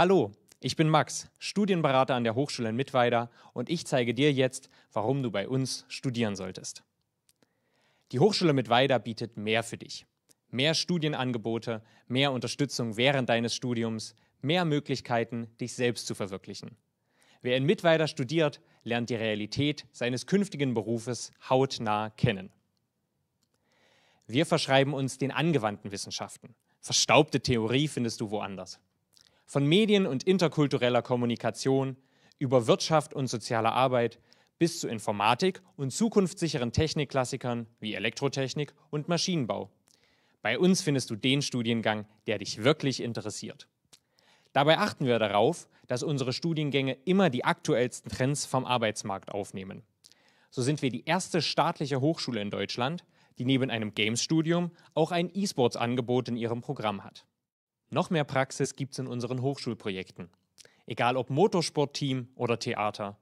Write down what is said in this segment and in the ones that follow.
Hallo, ich bin Max, Studienberater an der Hochschule in Mittweida und ich zeige dir jetzt, warum du bei uns studieren solltest. Die Hochschule Mittweida bietet mehr für dich. Mehr Studienangebote, mehr Unterstützung während deines Studiums, mehr Möglichkeiten, dich selbst zu verwirklichen. Wer in Mittweida studiert, lernt die Realität seines künftigen Berufes hautnah kennen. Wir verschreiben uns den angewandten Wissenschaften. Verstaubte Theorie findest du woanders. Von Medien und interkultureller Kommunikation über Wirtschaft und soziale Arbeit bis zu Informatik und zukunftssicheren Technikklassikern wie Elektrotechnik und Maschinenbau. Bei uns findest du den Studiengang, der dich wirklich interessiert. Dabei achten wir darauf, dass unsere Studiengänge immer die aktuellsten Trends vom Arbeitsmarkt aufnehmen. So sind wir die erste staatliche Hochschule in Deutschland, die neben einem Games-Studium auch ein E-Sports-Angebot in ihrem Programm hat. Noch mehr Praxis gibt es in unseren Hochschulprojekten. Egal ob Motorsportteam oder Theater,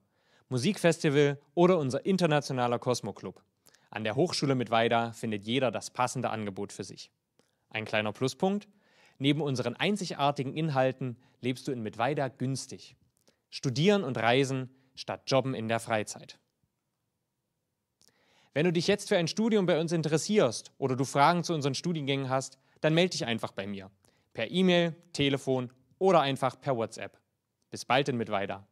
Musikfestival oder unser internationaler Kosmoclub. An der Hochschule Mittweida findet jeder das passende Angebot für sich. Ein kleiner Pluspunkt, neben unseren einzigartigen Inhalten lebst du in Mitweida günstig. Studieren und reisen statt Jobben in der Freizeit. Wenn du dich jetzt für ein Studium bei uns interessierst oder du Fragen zu unseren Studiengängen hast, dann melde dich einfach bei mir per E-Mail, Telefon oder einfach per WhatsApp. Bis bald in Mittweida.